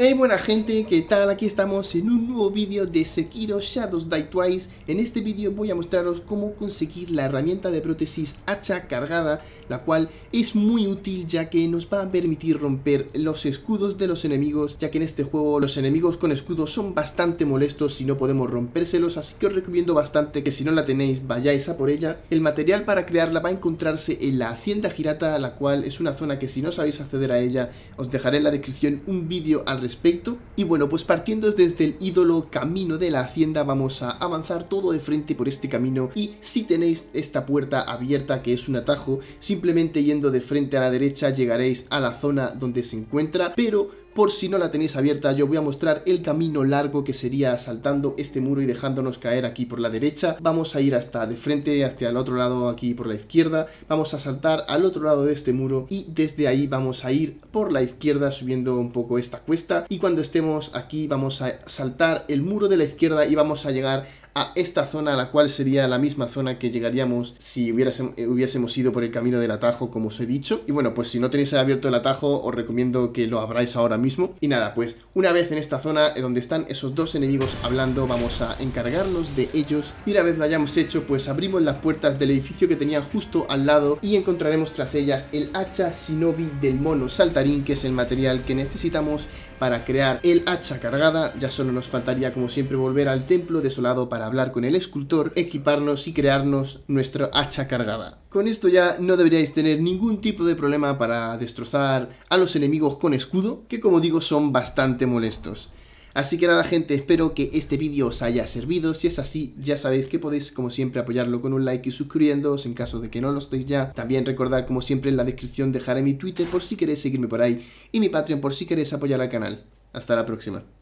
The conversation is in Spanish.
Hey buena gente, ¿qué tal? Aquí estamos en un nuevo vídeo de Sekiro Shadows Die Twice. En este vídeo voy a mostraros cómo conseguir la herramienta de prótesis hacha cargada, la cual es muy útil ya que nos va a permitir romper los escudos de los enemigos, ya que en este juego los enemigos con escudos son bastante molestos y no podemos rompérselos, así que os recomiendo bastante que si no la tenéis vayáis a por ella. El material para crearla va a encontrarse en la Hacienda Girata, la cual es una zona que si no sabéis acceder a ella, os dejaré en la descripción un vídeo al respecto respecto. Y bueno, pues partiendo desde el ídolo camino de la hacienda vamos a avanzar todo de frente por este camino y si tenéis esta puerta abierta que es un atajo, simplemente yendo de frente a la derecha llegaréis a la zona donde se encuentra, pero por si no la tenéis abierta, yo voy a mostrar el camino largo que sería saltando este muro y dejándonos caer aquí por la derecha. Vamos a ir hasta de frente, hasta el otro lado aquí por la izquierda. Vamos a saltar al otro lado de este muro y desde ahí vamos a ir por la izquierda subiendo un poco esta cuesta. Y cuando estemos aquí vamos a saltar el muro de la izquierda y vamos a llegar a esta zona, la cual sería la misma zona que llegaríamos si eh, hubiésemos ido por el camino del atajo, como os he dicho. Y bueno, pues si no tenéis abierto el atajo, os recomiendo que lo abráis ahora mismo. Y nada, pues una vez en esta zona eh, donde están esos dos enemigos hablando, vamos a encargarnos de ellos. Y una vez lo hayamos hecho, pues abrimos las puertas del edificio que tenían justo al lado y encontraremos tras ellas el hacha shinobi del mono saltarín, que es el material que necesitamos para crear el hacha cargada. Ya solo nos faltaría, como siempre, volver al templo desolado para hablar con el escultor, equiparnos y crearnos nuestra hacha cargada. Con esto ya no deberíais tener ningún tipo de problema para destrozar a los enemigos con escudo, que como digo son bastante molestos. Así que nada gente, espero que este vídeo os haya servido, si es así ya sabéis que podéis como siempre apoyarlo con un like y suscribiéndoos en caso de que no lo estéis ya. También recordad como siempre en la descripción dejaré mi Twitter por si queréis seguirme por ahí y mi Patreon por si queréis apoyar al canal. Hasta la próxima.